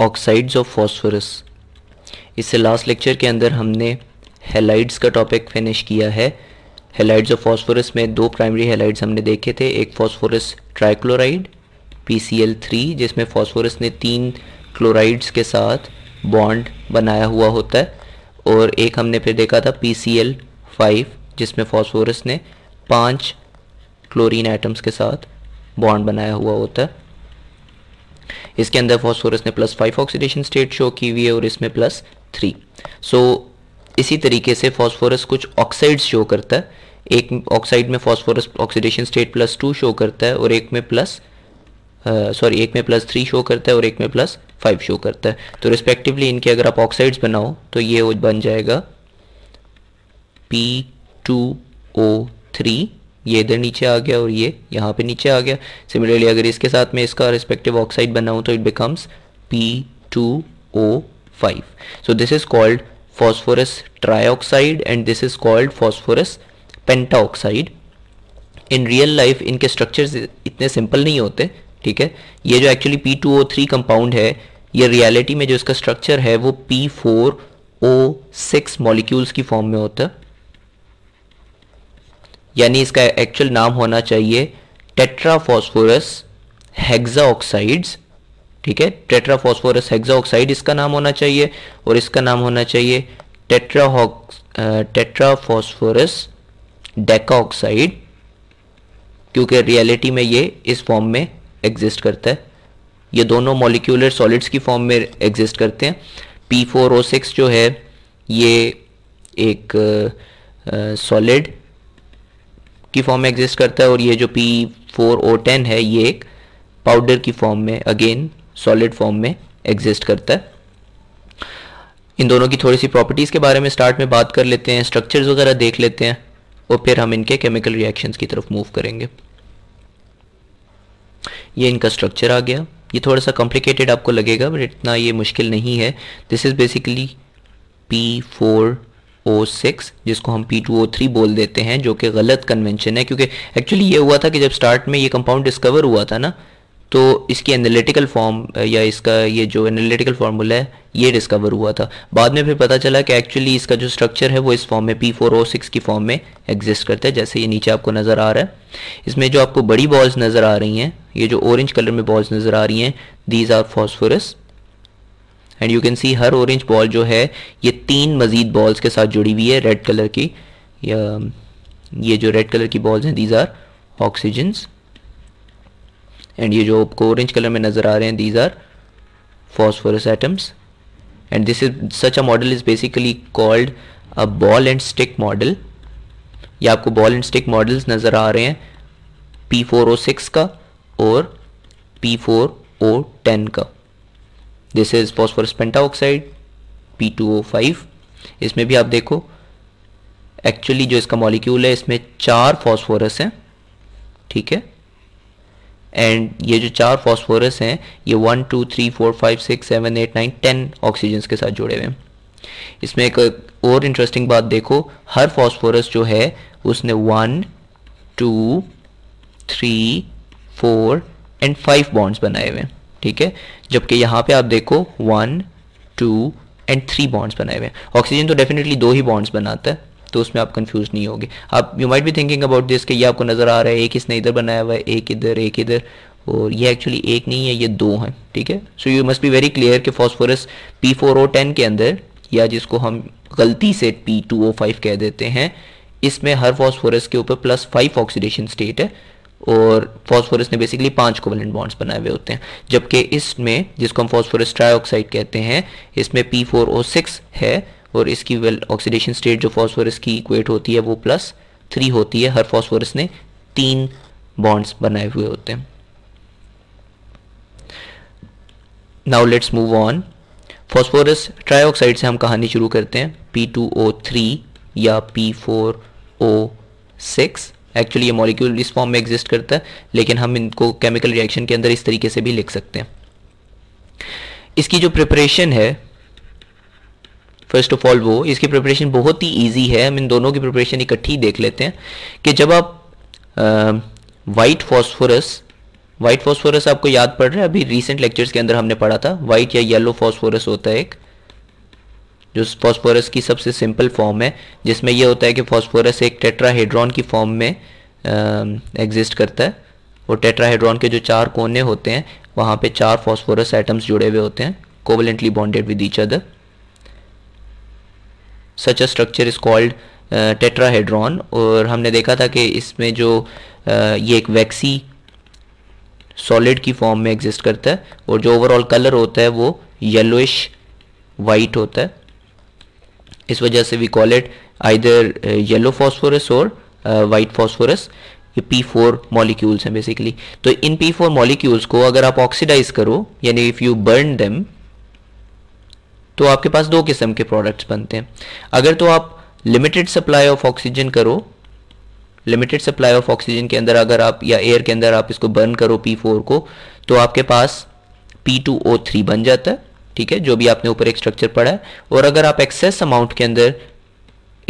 Oxides of phosphorus इससे last lecture के अंदर हमने हेलाइड्स का टॉपिक फिनिश किया है हेलाइड्स ऑफ फॉस्फोरस में दो प्राइमरी हेलाइड्स हमने देखे थे एक फॉस्फोरस ट्राइक्लोराइड थ्री जिसमें फॉस्फोरस ने तीन क्लोराइड्स के साथ बॉन्ड बनाया हुआ होता है और एक हमने फिर देखा था पी सी एल फाइव जिसमें फॉस्फोरस ने पांच क्लोरीन एटम्स के साथ बॉन्ड बनाया हुआ होता है इसके अंदर फॉस्फोरस ने plus five oxidation state show की हुई है और इसमें प्लस थ्री सो इसी तरीके से फॉस्फोरस कुछ ऑक्साइड शो करता है एक ऑक्साइड में phosphorus oxidation state plus two show करता है और एक में प्लस सॉरी एक में प्लस थ्री शो करता है और एक में प्लस फाइव शो करता है तो रिस्पेक्टिवली इनके अगर आप ऑक्साइड्स बनाओ तो ये बन जाएगा पी टू ओ थ्री ये इधर नीचे आ गया और ये यहाँ पे नीचे आ गया सिमिलरली अगर इसके साथ में इसका रिस्पेक्टिव ऑक्साइड बनाऊँ तो it becomes P two O five so this is called phosphorus and this is called phosphorus penta oxide in real life इनके स्ट्रक्चर इतने सिंपल नहीं होते ठीक है ये जो actually P two O three compound है ये रियलिटी में जो इसका स्ट्रक्चर है वो P four O six molecules की फॉर्म में होता है यानी इसका एक्चुअल नाम होना चाहिए टेट्राफॉस्फोरस हेक्सा ऑक्साइड्स ठीक है टेट्राफॉस्फोरस हेग्जा ऑक्साइड इसका नाम होना चाहिए और इसका नाम होना चाहिए टेट्राहॉक्स टेट्राफॉस्फोरस डेका ऑक्साइड क्योंकि रियलिटी में ये इस फॉर्म में एग्जिस्ट करता है ये दोनों मॉलिक्यूलर सॉलिड्स की फॉर्म में एग्जिस्ट करते हैं पी फोर ओ सिक्स जो है ये एक सॉलिड की फॉर्म में एग्जिस्ट करता है और ये जो पी फोर ओ टेन है ये एक पाउडर की फॉर्म में अगेन सॉलिड फॉर्म में एग्जिस्ट करता है इन दोनों की थोड़ी सी प्रॉपर्टीज़ के बारे में स्टार्ट में बात कर लेते हैं स्ट्रक्चर्स वगैरह देख लेते हैं और फिर हम इनके केमिकल रिएक्शंस की तरफ मूव करेंगे ये इनका स्ट्रक्चर आ गया ये थोड़ा सा कॉम्प्लिकेटेड आपको लगेगा बट इतना ये मुश्किल नहीं है this is basically P four जिसको हम पी टू ओ थ्री बोल देते हैं जो कि गलत कन्वेंशन है क्योंकि एक्चुअली ये हुआ था कि जब स्टार्ट में ये कंपाउंड डिस्कवर हुआ था ना तो इसकी एनालिटिकल फॉर्म या इसका ये जो एनालिटिकल फार्मूला है ये डिस्कवर हुआ था बाद में फिर पता चला कि एक्चुअली इसका जो स्ट्रक्चर है वो इस फॉर्म में पी फोर ओ सिक्स की फॉर्म में एग्जिस्ट करता है जैसे ये नीचे आपको नज़र आ रहा है इसमें जो आपको बड़ी बॉल्स नज़र आ रही हैं ये जो ऑरेंज कलर में बॉल्स नज़र आ रही हैं these are phosphorus and you can see हर ऑरेंज बॉल जो है ये तीन मजीद बॉल्स के साथ जुड़ी हुई है रेड कलर की ये um, जो रेड कलर की बॉल्स हैं दीज आर ऑक्सीजन्स एंड ये जो आपको ऑरेंज कलर में नज़र आ रहे हैं these are phosphorus atoms and this is such a model is basically called a ball and stick model ये आपको बॉल एंड स्टिक मॉडल्स नज़र आ रहे हैं P4O6 का और P4O10 का this is phosphorus pentoxide five इसमें भी आप देखो एक्चुअली जो इसका मॉलिक्यूल है इसमें चार फॉस्फोरस हैं ठीक है एंड ये जो चार फॉस्फोरस हैं ये one two three four five six seven eight nine ten oxygen के साथ जुड़े हुए हैं इसमें एक और इंटरेस्टिंग बात देखो हर फॉस्फोरस जो है उसने one two three four and five bonds बनाए हुए हैं ठीक है जबकि यहाँ पे आप देखो one two and three bonds बनाए हुए हैं ऑक्सीजन तो डेफिनेटली दो ही बॉन्ड्स बनाता है तो उसमें आप कंफ्यूज नहीं होगे आप you might be thinking about this कि ये आपको नज़र आ रहा है एक इसने इधर बनाया हुआ है एक इधर एक इधर और ये एक्चुअली एक नहीं है ये दो हैं ठीक है so you must be very clear कि phosphorus P four O ten के अंदर या जिसको हम गलती से पी टू ओ फाइव कह देते हैं इसमें हर फॉस्फोरस के ऊपर प्लस फाइव ऑक्सीडेशन स्टेट है और फॉस्फोरस ने बेसिकली पांच कोवलेंट बॉन्ड्स बनाए हुए होते हैं जबकि इसमें जिसको हम फॉस्फोरस ट्राईऑक्साइड कहते हैं इसमें पी फोर ओ सिक्स है और इसकी वेल ऑक्सीडेशन स्टेट जो फॉस्फोरस की इक्वेट होती है वो प्लस थ्री होती है हर फॉस्फोरस ने तीन बॉन्ड्स बनाए हुए होते हैं now let's move on phosphorus trioxide से हम कहानी शुरू करते हैं पी टू ओ थ्री या P four O six actually ये मॉलिक्यूल इस फॉर्म में एग्जिस्ट करता है लेकिन हम इनको केमिकल रिएक्शन के अंदर इस तरीके से भी लिख सकते हैं इसकी जो प्रिपरेशन है फर्स्ट ऑफ ऑल वो इसकी प्रिपरेशन बहुत ही ईजी है हम इन दोनों की प्रिपरेशन इकट्ठी देख लेते हैं कि जब आप वाइट फॉस्फोरस वाइट फॉस्फोरस आपको याद पड़ रहा है अभी रिसेंट लेक्चर्स के अंदर हमने पढ़ा था वाइट या येलो फॉस्फोरस होता है एक जो फॉस्फोरस की सबसे सिंपल फॉर्म है जिसमें यह होता है कि फॉस्फोरस एक टेट्राहेड्रॉन की फॉर्म में एग्जिस्ट करता है वो टेट्राहेड्रॉन के जो चार कोने होते हैं वहाँ पे चार फॉस्फोरस एटम्स जुड़े हुए होते हैं covalently bonded with each other such a structure is called tetrahedron और हमने देखा था कि इसमें जो uh, ये एक वैक्सी सॉलिड की फॉर्म में एग्जिस्ट करता है और जो ओवरऑल कलर होता है वो येलोइश वाइट होता है इस वजह से we call it either yellow phosphorus और वाइट फॉस्फोरस ये पी फोर मॉलिक्यूल्स हैं बेसिकली तो इन पी फोर मॉलिक्यूल्स को अगर आप ऑक्सीडाइज करो यानी इफ़ यू बर्न देम तो आपके पास दो किस्म के प्रोडक्ट्स बनते हैं अगर तो आप लिमिटेड सप्लाई ऑफ ऑक्सीजन करो लिमिटेड सप्लाई ऑफ ऑक्सीजन के अंदर अगर आप या एयर के अंदर आप इसको बर्न करो पी फोर को तो आपके पास पी टू ओ थ्री बन जाता है ठीक है जो भी आपने ऊपर एक स्ट्रक्चर पढ़ा है और अगर आप एक्सेस अमाउंट के अंदर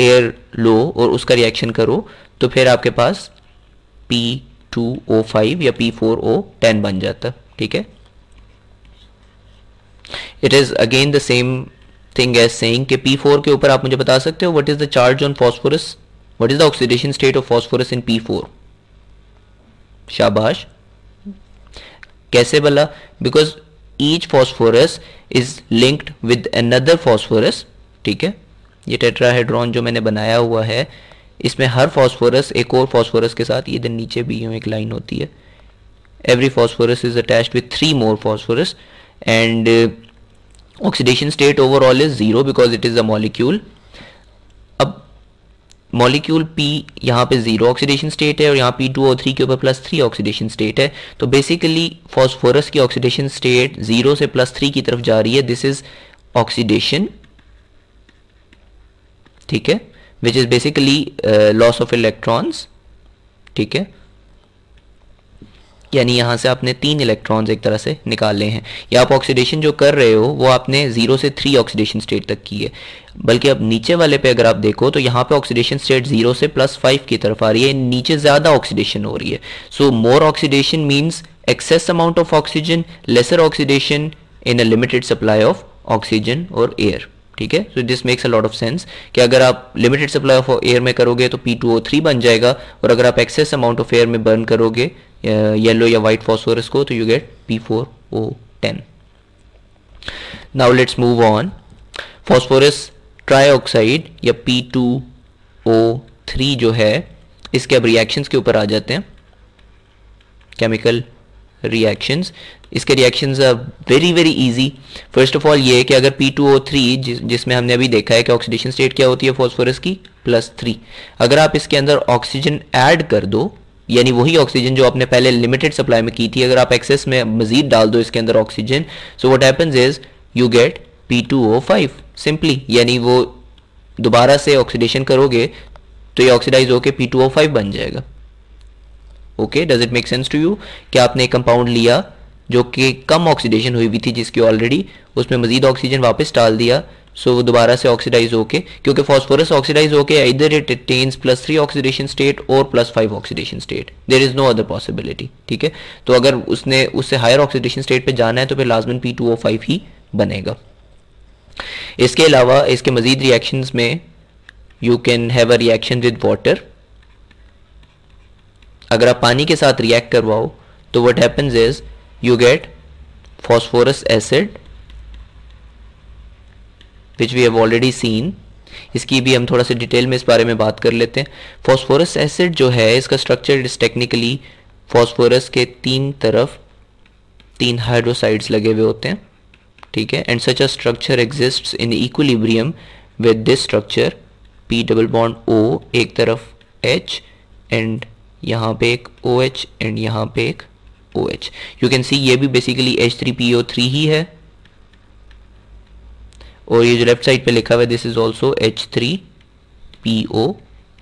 एयर लो और उसका रिएक्शन करो तो फिर आपके पास पी टू ओ फाइव या पी फोर ओ टेन बन जाता ठीक है it is again the same thing as saying कि पी फोर के ऊपर आप मुझे बता सकते हो what is the charge on phosphorus what is the oxidation state of phosphorus in P four शाबाश कैसे बोला because each phosphorus is linked with another phosphorus ठीक है ये टेट्राहेड्रॉन जो मैंने बनाया हुआ है इसमें हर फॉस्फोरस एक और फॉस्फोरस के साथ ये नीचे भी यूँ एक लाइन होती है every phosphorus is attach with three more phosphorus and oxidation state overall is zero because it is a molecule molecule P यहाँ पे जीरो ऑक्सीडेशन स्टेट है और यहाँ पी टू के ऊपर प्लस थ्री ऑक्सीडेशन स्टेट है तो बेसिकली फॉस्फोरस की ऑक्सीडेशन स्टेट जीरो से प्लस थ्री की तरफ जा रही है दिस इज ऑक्सीडेशन ठीक है which is basically loss of electrons ठीक है यानी यहाँ से आपने तीन इलेक्ट्रॉन्स एक तरह से निकाले हैं या आप ऑक्सीडेशन जो कर रहे हो वो आपने जीरो से थ्री ऑक्सीडेशन स्टेट तक की है बल्कि अब नीचे वाले पे अगर आप देखो तो यहाँ पे ऑक्सीडेशन स्टेट जीरो से प्लस फाइव की तरफ आ रही है नीचे ज़्यादा ऑक्सीडेशन हो रही है so more oxidation means excess amount of oxygen lesser oxidation in a limited supply of oxygen और एयर ठीक है so this makes a lot of sense कि अगर आप लिमिटेड सप्लाई ऑफ एयर में करोगे तो पी बन जाएगा और अगर आप एक्सेस अमाउंट ऑफ एयर में बर्न करोगे येलो uh, या वाइट फॉस्फोरस को तो you get P four O ten now let's move on phosphorus trioxide या पी टू ओ थ्री जो है इसके अब रिएक्शंस के ऊपर आ जाते हैं केमिकल रिएक्शंस इसके reactions are very very easy first of all ये कि अगर पी टू ओ थ्री जिसमें हमने अभी देखा है कि ऑक्सीडेशन स्टेट क्या होती है फॉस्फोरस की प्लस थ्री अगर आप इसके अंदर ऑक्सीजन ऐड कर दो यानी वही ऑक्सीजन जो आपने पहले लिमिटेड सप्लाई में की थी अगर आप एक्सेस में मजीद डाल दो इसके अंदर oxygen so what happens is you get P two O five simply यानी वो दोबारा से ऑक्सीडेशन करोगे तो ये ऑक्सीडाइज होकर पी टू ओ फाइव बन जाएगा okay does it make sense to you क्या आपने एक कंपाउंड लिया जो कि कम ऑक्सीडेशन हुई हुई थी जिसकी ऑलरेडी उसमें मजीद ऑक्सीजन वापस डाल दिया सो वो दोबारा से ऑक्सीडाइज होके क्योंकि फॉस्फोरस ऑक्सीडाइज होके इधर it attains plus three oxidation state और plus five oxidation state there is no other possibility ठीक है तो अगर उसने उससे हायर ऑक्सीडेशन स्टेट पे जाना है तो फिर लाजमन पी टू ओ फाइव ही बनेगा इसके अलावा इसके मजीद रिएक्शन में you can have a reaction with water अगर आप पानी के साथ रिएक्ट करवाओ तो what happens is you get phosphorus acid which we have already seen इसकी भी हम थोड़ा सा डिटेल में इस बारे में बात कर लेते हैं फॉस्फोरस एसिड जो है इसका स्ट्रक्चर इज टेक्निकली फॉस्फोरस के तीन तरफ तीन हाइड्रोसाइड्स लगे हुए होते हैं ठीक है and such a structure exist in equilibrium with this structure P double bond O एक तरफ एच एंड यहाँ पे एक ओ एच एंड यहाँ पे एक O H you can see ये भी basically H three P O three ही है और ये जो लेफ्ट साइड पे लिखा हुआ है this is also H three P O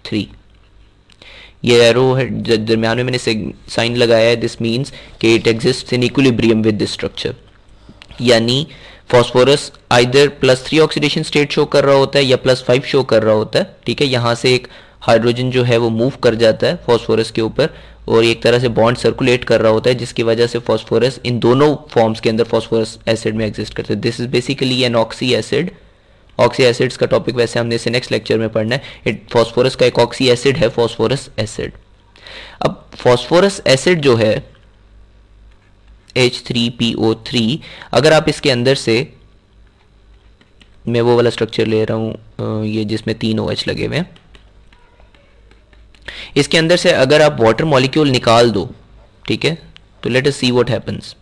three ये एरो दरमियान में मैंने साइन लगाया है दिस मीन्स कि it exist in equilibrium with this structure यानी phosphorus either plus three oxidation state show कर रहा होता है या प्लस फाइव शो कर रहा होता है ठीक है यहाँ से एक हाइड्रोजन जो है वो मूव कर जाता है फॉस्फोरस के ऊपर और एक तरह से बॉन्ड सर्कुलेट कर रहा होता है जिसकी वजह से फॉस्फोरस इन दोनों फॉर्म्स के अंदर फॉस्फोरस एसिड में एग्जिस्ट करते हैं this is basically an oxyacid oxyacids का टॉपिक वैसे हमने इसे नेक्स्ट लेक्चर में पढ़ना है इट फॉस्फोरस का एक ऑक्सी एसिड है फॉस्फोरस एसिड अब फॉस्फोरस एसिड जो है H3PO3 अगर आप इसके अंदर से मैं वो वाला स्ट्रक्चर ले रहा हूँ ये जिसमें तीन OH लगे हुए हैं इसके अंदर से अगर आप वाटर मॉलिक्यूल निकाल दो ठीक है तो let us see what happens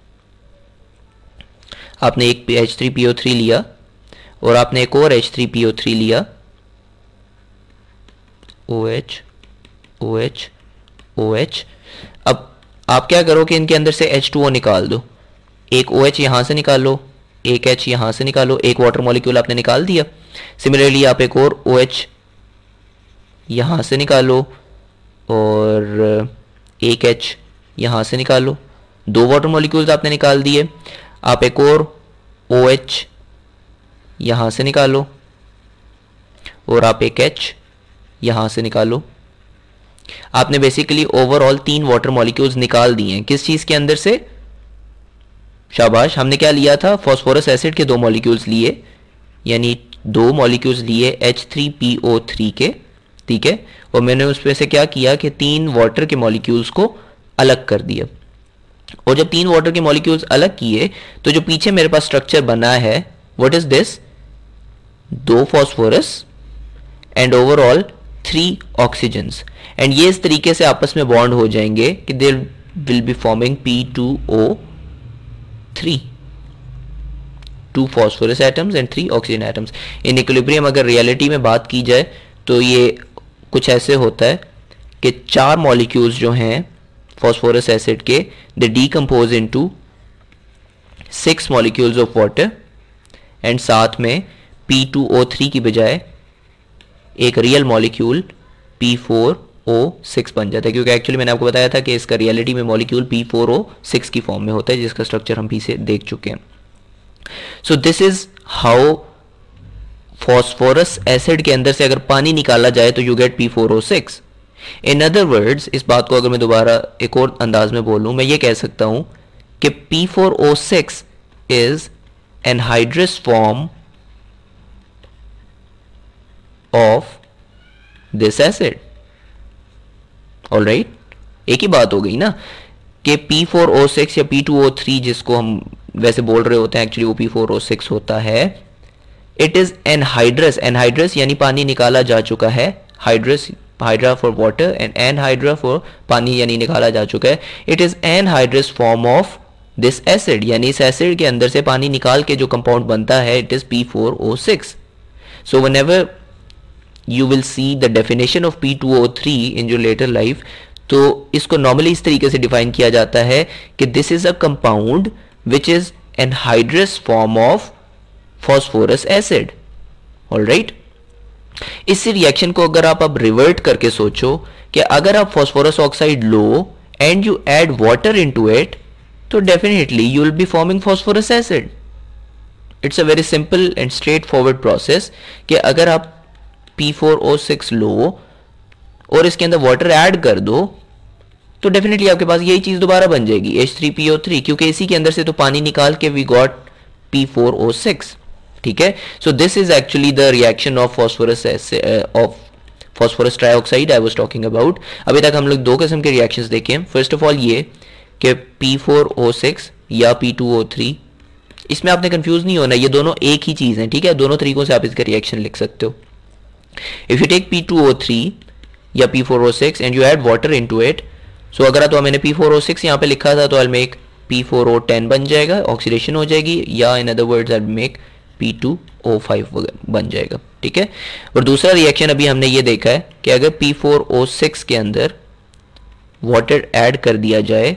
आपने एक एच थ्री थ्री लिया और आपने एक और एच थ्री थ्री लिया O H O H O H अब आप क्या करो कि इनके अंदर से एच टू ओ निकाल दो एक ओ एच से निकाल लो एक एच यहां से निकालो एक वाटर मॉलिक्यूल आपने निकाल दिया सिमिलरली आप एक और ओ OH एच यहाँ से निकालो और uh, एक एच यहाँ से निकालो दो वाटर मॉलिक्यूल्स आपने निकाल दिए आप एक और ओ एच यहाँ से निकालो और आप एक एच यहाँ से निकालो आपने बेसिकली ओवरऑल तीन वाटर मॉलिक्यूल्स निकाल दिए हैं किस चीज़ के अंदर से शाबाश हमने क्या लिया था फॉस्फोरस एसिड के दो मॉलिक्यूल्स लिए यानी दो मॉलिक्यूल्स लिए H three P O three के ठीक है और मैंने उसमें से क्या किया कि तीन वाटर के मॉलिक्यूल्स को अलग कर दिया और जब तीन वाटर के मॉलिक्यूल्स अलग किए तो जो पीछे मेरे पास स्ट्रक्चर बना है व्हाट इज दिस दो phosphorus and overall three oxygens and ये इस तरीके से आपस में बॉन्ड हो जाएंगे कि there will be forming P two O three two phosphorus atoms and three oxygen atoms in equilibrium अगर रियलिटी में बात की जाए तो ये कुछ ऐसे होता है कि चार मॉलिक्यूल्स जो हैं फॉस्फोरस एसिड के they decompose to six molecules of water and साथ में थ्री की बजाय एक real molecule P four O six बन जाता है क्योंकि एक्चुअली मैंने आपको बताया था कि इसका रियलिटी में molecule P four O six की फॉर्म में होता है जिसका स्ट्रक्चर हम से देख चुके हैं so this is how phosphorus acid के अंदर से अगर पानी निकाला जाए तो you get P four O six in other words इस बात को अगर मैं दोबारा एक और अंदाज में बोलूँ मैं ये कह सकता हूँ कि P four O six is anhydrous form of this acid all right एक ही बात हो गई ना कि पी फोर ओ सिक्स या पी टू ओ थ्री जिसको हम वैसे बोल रहे होते हैं एक्चुअली वो सिक्स होता है इट इज एनहाइड्रस एनहाइड्रस यानी पानी निकाला जा चुका है hydrous hydra for water and anhydra for पानी यानी निकाला जा चुका है it is anhydrous form of this acid यानी इस एसिड के अंदर से पानी निकाल के जो कंपाउंड बनता है it is P four O six so whenever you will see the definition of P two O three in your later life तो इसको नॉर्मली इस तरीके से डिफाइन किया जाता है कि this is a compound which is anhydrous form of phosphorus acid all right इसी रिएक्शन को अगर आप अब रिवर्ट करके सोचो कि अगर आप फॉस्फोरस ऑक्साइड लो and you add water into it तो definitely you will be forming phosphorus acid it's a very simple and straightforward process कि अगर आप पी फोर ओ सिक्स लो और इसके अंदर वाटर ऐड कर दो तो डेफिनेटली आपके पास यही चीज दोबारा बन जाएगी H three P O three क्योंकि इसी के अंदर से तो पानी निकाल के we got P four O six ठीक है so this is actually the reaction of phosphorus of phosphorus trioxide I was talking about अभी तक हम लोग दो किस्म के रिएक्शन देखे हैं फर्स्ट ऑफ ऑल ये कि सिक्स या पी टू ओ थ्री इसमें आपने कंफ्यूज नहीं होना ये दोनों एक ही चीज़ है ठीक है दोनों तरीकों से आप इसका रिएक्शन लिख सकते हो if you take P two O three या P four O six and you add water to it so अगर तो मैंने सिक्स यहाँ पे लिखा था तो I make P four O ten बन जाएगा ऑक्सीडेशन हो जाएगी या in other words I make P2O5 two O five बन जाएगा ठीक है और दूसरा रिएक्शन अभी हमने ये देखा है कि अगर पी फोर ओ सिक्स के अंदर वाटर ऐड कर दिया जाए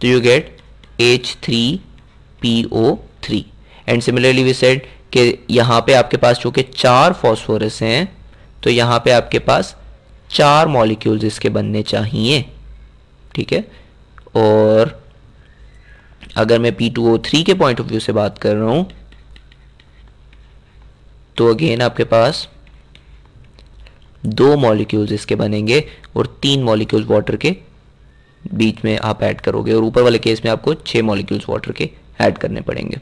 तो you get H three P O three and similarly we said कि यहाँ पे आपके पास चूँकि चार फॉस्फोरस हैं तो यहाँ पे आपके पास चार मॉलिक्यूल्स इसके बनने चाहिए ठीक है और अगर मैं पी टू ओ थ्री के पॉइंट ऑफ व्यू से बात कर रहा हूँ तो अगेन आपके पास दो मॉलिक्यूल्स इसके बनेंगे और तीन मॉलिक्यूल्स वाटर के बीच में आप ऐड करोगे और ऊपर वाले केस में आपको छः मॉलिक्यूल्स वाटर के ऐड करने पड़ेंगे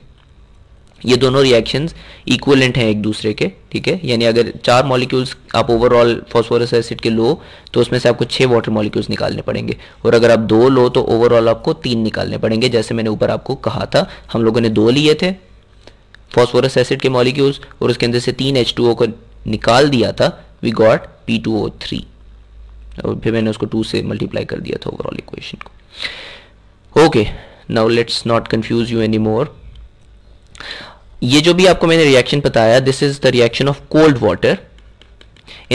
ये दोनों रिएक्शंस इक्वलेंट हैं एक दूसरे के ठीक है यानी अगर चार मॉलिक्यूल्स आप ओवरऑल फॉस्फोरस एसिड के लो तो उसमें से आपको छः वाटर मॉलिक्यूल्स निकालने पड़ेंगे और अगर आप दो लो तो ओवरऑल आपको तीन निकालने पड़ेंगे जैसे मैंने ऊपर आपको कहा था हम लोगों ने दो लिए थे फॉस्फोरस एसिड के मॉलिक्यूल्स और उसके अंदर से तीन एच टू ओ को निकाल दिया था we got P two O three और फिर मैंने उसको टू से मल्टीप्लाई कर दिया था ओवरऑल इक्वेशन को okay now let's not confuse you any more ये जो भी आपको मैंने रिएक्शन बताया this is the reaction of cold water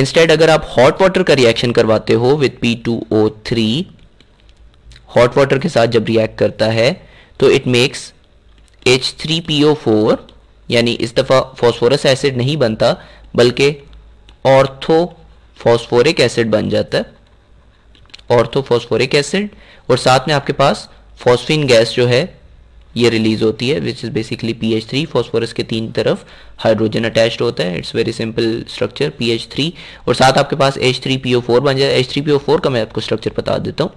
instead अगर आप हॉट वाटर का रिएक्शन करवाते हो with P two O three hot water के साथ जब रिएक्ट करता है तो it makes H three P O four यानी इस दफ़ा फॉस्फोरस एसिड नहीं बनता बल्कि ऑर्थो फॉस्फोरिक एसिड बन जाता है ऑर्थोफॉस्फोरिक एसिड और साथ में आपके पास फॉस्फिन गैस जो है ये रिलीज होती है which is basically P H three phosphorus के तीन तरफ हाइड्रोजन अटैच्ड होता है it's very simple structure P H three और साथ आपके पास H three P O four बन जाए H three P O four का मैं आपको स्ट्रक्चर बता देता हूँ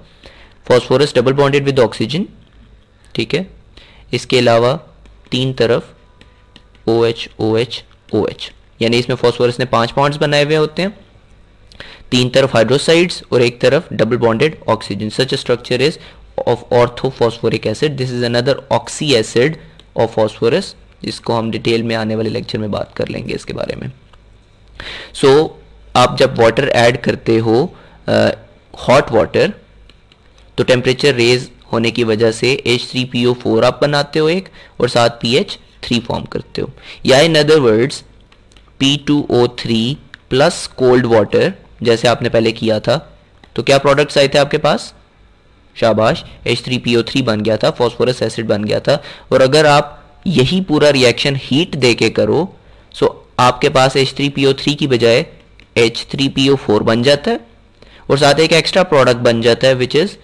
phosphorus double bonded with oxygen ठीक है इसके अलावा तीन तरफ O H O H O H यानी इसमें फॉस्फोरस ने पांच बॉन्ड्स बनाए हुए होते हैं तीन तरफ हाइड्रोसाइड्स और एक तरफ double bonded oxygen such structure is of orthophosphoric acid this is another oxy acid of phosphorus जिसको हम डिटेल में आने वाले लेक्चर में बात कर लेंगे इसके बारे में सो so, आप जब वाटर ऐड करते हो हॉट uh, वाटर तो टेम्परेचर रेज होने की वजह से H3PO4 आप बनाते हो एक और साथ pH थ्री फॉर्म करते हो या in other words P two O three plus cold water जैसे आपने पहले किया था तो क्या प्रोडक्ट्स आए थे आपके पास शाबाश H three P O three बन गया था फॉस्फोरस एसिड बन गया था और अगर आप यही पूरा रिएक्शन हीट दे के करो सो आपके पास H three P O three की बजाय H three P O four बन जाता है और साथ एक एक्स्ट्रा प्रोडक्ट बन जाता है which is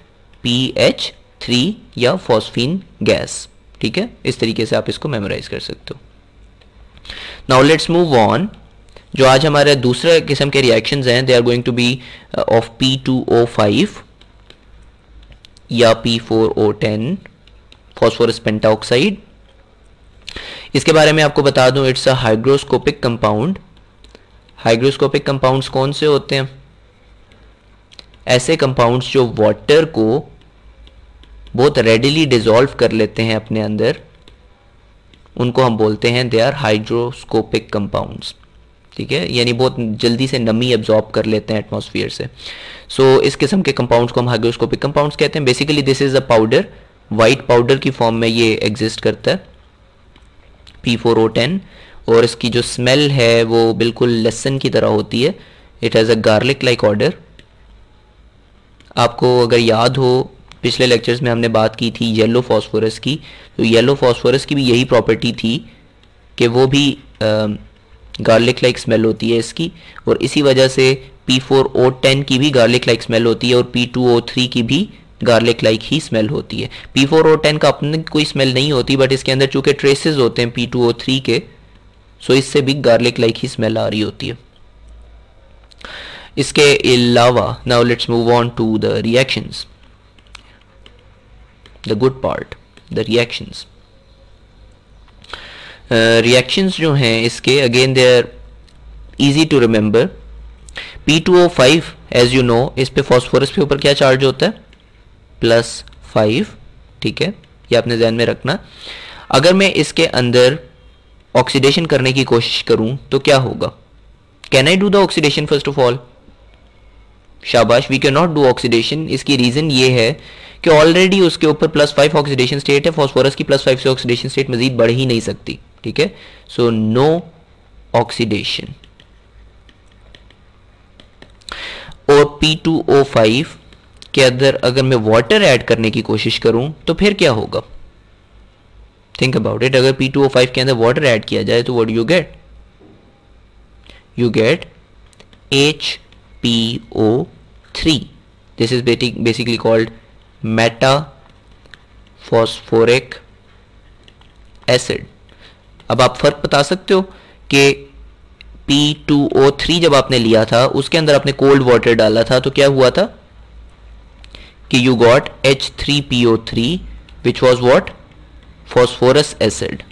P H three या फॉस्फिन गैस ठीक है इस तरीके से आप इसको मेमोराइज कर सकते हो नाउ लेट्स मूव ऑन जो आज हमारे दूसरे किस्म के रिएक्शंस हैं they are going to be of P two O five या P four O ten phosphorus pentaoxide इसके बारे में आपको बता दूं it's a hygroscopic compound hygroscopic compounds कौन से होते हैं ऐसे कंपाउंड्स जो वाटर को बहुत रेडिली डिजोल्व कर लेते हैं अपने अंदर उनको हम बोलते हैं दे आर हाइड्रोस्कोपिक कंपाउंड्स ठीक है यानी बहुत जल्दी से नमी एब्जॉर्ब कर लेते हैं एटमोसफियर से सो so, इस किस्म के कंपाउंड्स को हम हाइड्रोस्कोपिक कंपाउंड्स कहते हैं basically this is a powder white powder की फॉर्म में ये एग्जिस्ट करता है पी फोर ओ टेन और इसकी जो स्मेल है वो बिल्कुल लहसन की तरह होती है it has a garlic like odour आपको अगर याद हो पिछले लेक्चर्स में हमने बात की थी येलो फॉस्फोरस की तो येलो फॉस्फोरस की भी यही प्रॉपर्टी थी कि वो भी गार्लिक लाइक स्मेल होती है इसकी और इसी वजह से पी फोर ओ टेन की भी गार्लिक लाइक स्मेल होती है और पी टू ओ थ्री की भी गार्लिक लाइक ही स्मेल होती है पी फोर ओ टेन का अपने कोई स्मेल नहीं होती बट इसके अंदर चूंकि ट्रेसेस होते हैं पी टू ओ थ्री के सो इससे भी गार्लिक लाइक ही स्मेल आ रही होती है इसके अलावा now let's move on to the reactions the good part the reactions reactions uh, जो हैं इसके again they are easy to remember P two O five as you know इस पे फॉस्फोरस के ऊपर क्या चार्ज होता है प्लस फाइव ठीक है ये आपने जहन में रखना अगर मैं इसके अंदर ऑक्सीडेशन करने की कोशिश करूं तो क्या होगा can I do the oxidation first of all शाबाश we can not do oxidation इसकी रीज़न ये है कि ऑलरेडी उसके ऊपर प्लस फाइव ऑक्सीडेशन स्टेट है फॉस्फोरस की प्लस फाइव से ऑक्सीडेशन स्टेट मजीद बढ़ ही नहीं सकती ठीक है सो नो ऑक्सीडेशन और P2O5 के अंदर अगर मैं वाटर ऐड करने की कोशिश करूं तो फिर क्या होगा थिंक अबाउट इट अगर P2O5 के अंदर वाटर ऐड किया जाए तो what you get you get H PO3. This is basically called metaphosphoric acid. अब आप फर्क बता सकते हो कि P2O3 जब आपने लिया था उसके अंदर आपने कोल्ड वाटर डाला था तो क्या हुआ था कि you got H3PO3 which was what phosphorous acid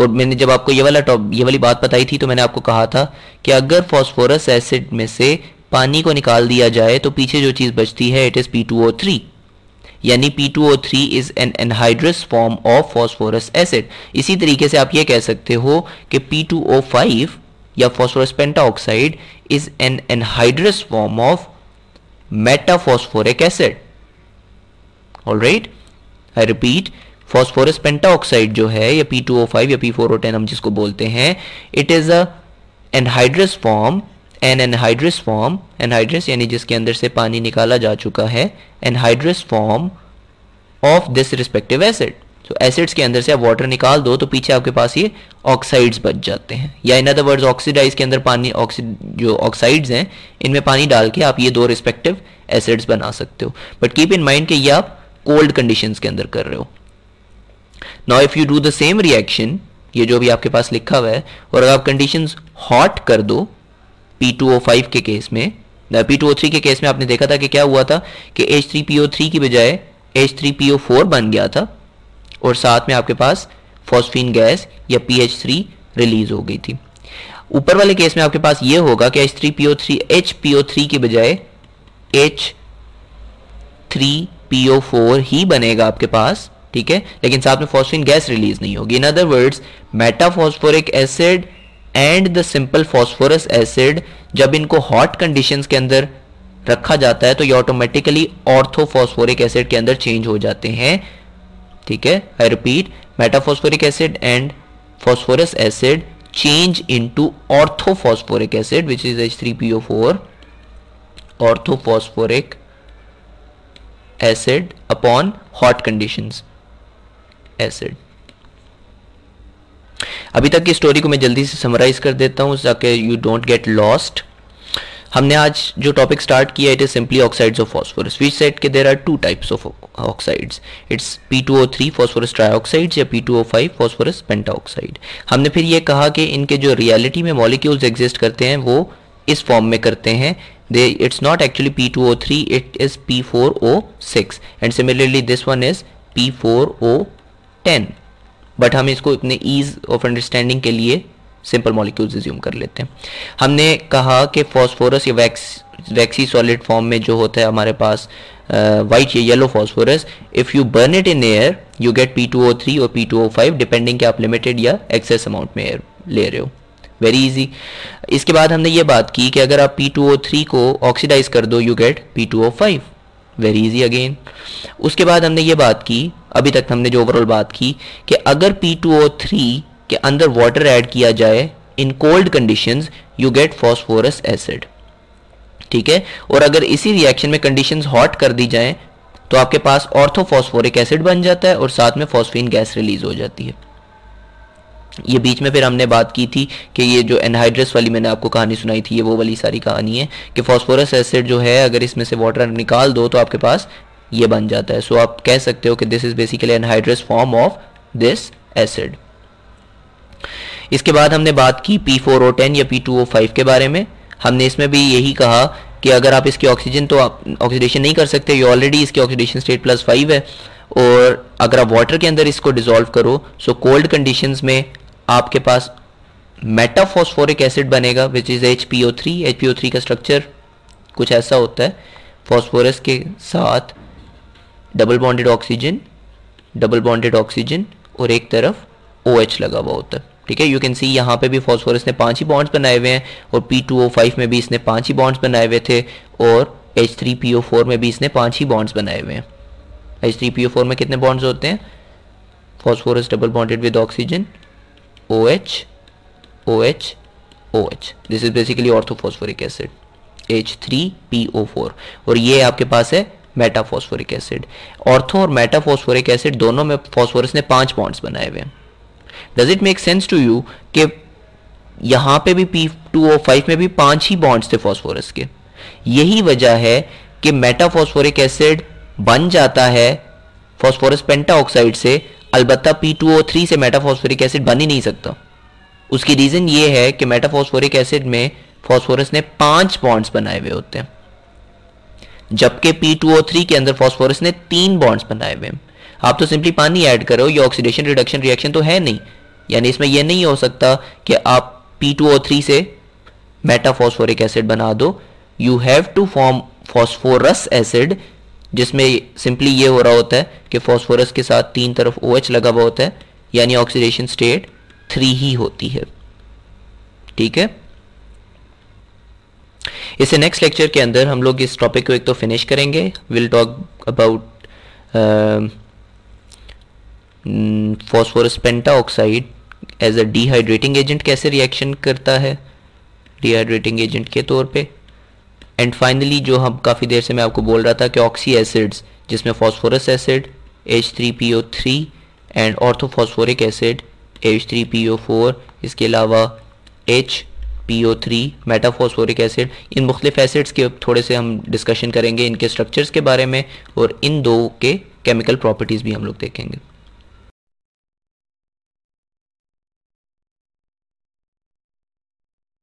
और मैंने जब आपको ये वाला टॉप ये वाली बात बताई थी तो मैंने आपको कहा था कि अगर फॉस्फोरस एसिड में से पानी को निकाल दिया जाए तो पीछे जो चीज़ बचती है it is P two O three यानी P two O three is an anhydrous form of phosphorus acid इसी तरीके से आप ये कह सकते हो कि पी टू ओ फाइव या phosphorus pentaoxide is an anhydrous form of metaphosphoric acid all right I repeat phosphorus pentaoxide जो है या पी टू ओ फाइव या पी फोर ओ टेन हम जिसको बोलते हैं it is a anhydrous form an anhydrous form anhydrous यानी जिसके अंदर से पानी निकाला जा चुका है anhydrous form of this respective acid तो एसिड्स के अंदर से आप वाटर निकाल दो तो पीछे आपके पास ये ऑक्साइड्स बच जाते हैं या इन अदर वर्ड्स ऑक्सीडाइज के अंदर पानी ऑक्सीड जो ऑक्साइड्स हैं इनमें पानी डाल के आप ये दो रिस्पेक्टिव एसिड्स बना सकते हो बट कीप इन माइंड कि ये आप कोल्ड कंडीशंस के अंदर कर रहे हो now if you do the same reaction ये जो भी आपके पास लिखा हुआ है और अगर आप कंडीशन हॉट कर दो पी टू फाइव के केस में थ्री के केस में आपने देखा था कि क्या हुआ था कि एच थ्री थ्री की बजाय H three P O four बन गया था और साथ में आपके पास फॉस्फिन गैस या पी एच थ्री रिलीज हो गई थी ऊपर वाले केस में आपके पास ये होगा कि H H three three P O three की बजाय एच थ्री फोर ही बनेगा आपके पास ठीक है लेकिन साथ में फॉस्फिन गैस रिलीज नहीं होगी in other words metaphosphoric acid and the simple phosphorous acid जब इनको हॉट कंडीशन के अंदर रखा जाता है तो ये ऑटोमेटिकली ऑर्थोफॉस्फोरिक एसिड के अंदर चेंज हो जाते हैं ठीक है I repeat metaphosphoric acid and phosphorous acid change into change into orthophosphoric acid three P O four orthophosphoric acid upon hot condition acid अभी तक की स्टोरी को मैं जल्दी से समराइज कर देता हूं ताकि यू डोंट गेट लॉस्ट हमने आज जो टॉपिक स्टार्ट किया it is simply oxides of phosphorus we said के there are two types of oxides it's P two O three phosphorus trioxide या P two O five phosphorus pentaoxide हमने फिर ये कहा कि इनके जो रियलिटी में मॉलिक्यूल्स एग्जिस्ट करते हैं वो इस फॉर्म में करते हैं they it's not actually P two O three it is P four O six and similarly this one is P four O ten but हम इसको इतने ईज ऑफ अंडरस्टैंडिंग के लिए सिंपल मॉलिक्यूल्स रिज्यूम कर लेते हैं हमने कहा कि फॉस्फोरस या वैक्स वैक्सी सॉलिड फॉर्म में जो होता है हमारे पास वाइट या yellow phosphorus if you burn it in air you get P two O three और P two O five depending कि आप लिमिटेड या एक्सेस अमाउंट में एयर ले रहे हो वेरी इजी इसके बाद हमने ये बात की कि अगर आप पी टू ओ थ्री को ऑक्सीडाइज कर दो you get P two O five very easy again उसके बाद हमने ये बात की अभी तक हमने जो ओवरऑल बात की कि अगर पी टू ओ थ्री के अंदर वाटर ऐड किया जाए in cold condition you get phosphorus acid ठीक है और अगर इसी रिएक्शन में कंडीशन हॉट कर दी जाए तो आपके पास ऑर्थोफॉस्फोरिक एसिड बन जाता है और साथ में फॉस्फिन गैस रिलीज हो जाती है ये बीच में फिर हमने बात की थी कि ये जो एनहाइड्रस वाली मैंने आपको कहानी सुनाई थी ये वो वाली सारी कहानी है कि फॉस्फोरस एसिड जो है अगर इसमें से वाटर निकाल दो तो आपके पास ये बन जाता है सो आप कह सकते हो कि this is basically anhydrous form of this acid इसके बाद हमने बात की पी फोर ओ टेन या पी टू ओ फाइव के बारे में हमने इसमें भी यही कहा कि अगर आप इसकी ऑक्सीजन तो आप ऑक्सीडेशन नहीं कर सकते ये ऑलरेडी इसकी ऑक्सीडेशन स्टेट प्लस फाइव है और अगर आप वाटर के अंदर इसको डिजोल्व करो सो कोल्ड कंडीशंस में आपके पास मेटाफॉस्फोरिक एसिड बनेगा which is H P O three H P O three का स्ट्रक्चर कुछ ऐसा होता है फॉस्फोरस के साथ double bonded oxygen double bonded oxygen और एक तरफ ओ OH लगा हुआ होता है ठीक है यू कैन सी यहाँ पे भी फॉस्फोरस ने पांच ही बॉन्ड्स बनाए हुए हैं और पी टू ओ फाइव में भी इसने पांच ही बॉन्ड्स बनाए हुए थे और H three P O four में भी इसने पांच ही बॉन्ड्स बनाए हुए हैं H three P O four में कितने बॉन्ड्स होते हैं phosphorus double bonded with oxygen OH, OH, OH. This is basically orthophosphoric acid. H3PO4 और ये आपके पास है मेटाफॉस्फोरिक एसिड ऑर्थो और मेटाफॉस्फोरिक एसिड दोनों में फॉस्फोरस ने पांच बॉन्ड्स बनाए हुए हैं does it make sense to you कि यहां पे भी पी टू ओ फाइव में भी पांच ही बॉन्ड्स थे फॉस्फोरस के यही वजह है कि मेटाफॉस्फोरिक एसिड बन जाता है फॉस्फोरस पेंटाऑक्साइड से अलबत् पी टू ओ थ्री से मेटाफॉस्फोरिक एसिड बन ही नहीं सकता उसकी रीज़न ये है कि मेटाफॉस्फोरिक एसिड में फॉस्फोरस ने पांच बॉन्ड्स बनाए हुए होते हैं जबकि पी टू ओ थ्री के अंदर फॉस्फोरस ने तीन बॉन्ड्स बनाए हुए हैं आप तो सिंपली पानी ऐड करो ये ऑक्सीडेशन रिडक्शन रिएक्शन तो है नहीं यानी इसमें यह नहीं हो सकता कि आप पी टू ओ थ्री से मेटाफॉस्फोरिक एसिड बना दो you have to form phosphorous acid जिसमें सिंपली ये हो रहा होता है कि फॉस्फोरस के साथ तीन तरफ ओ OH लगा हुआ होता है यानी ऑक्सीडेशन स्टेट थ्री ही होती है ठीक है इसे नेक्स्ट लेक्चर के अंदर हम लोग इस टॉपिक को एक तो फिनिश करेंगे will talk about phosphorus penta oxide as a dehydrating agent कैसे रिएक्शन करता है डिहाइड्रेटिंग एजेंट के तौर पे एंड फाइनली जो हम काफ़ी देर से मैं आपको बोल रहा था कि ऑक्सी एसिड्स जिसमें phosphorous acid H three P O three and orthophosphoric acid H three P O four इसके अलावा H P O three metaphosphoric acid इन मुख्तफ एसिड्स के थोड़े से हम डिस्कशन करेंगे इनके स्ट्रक्चर्स के बारे में और इन दो के केमिकल प्रॉपर्टीज़ भी हम लोग देखेंगे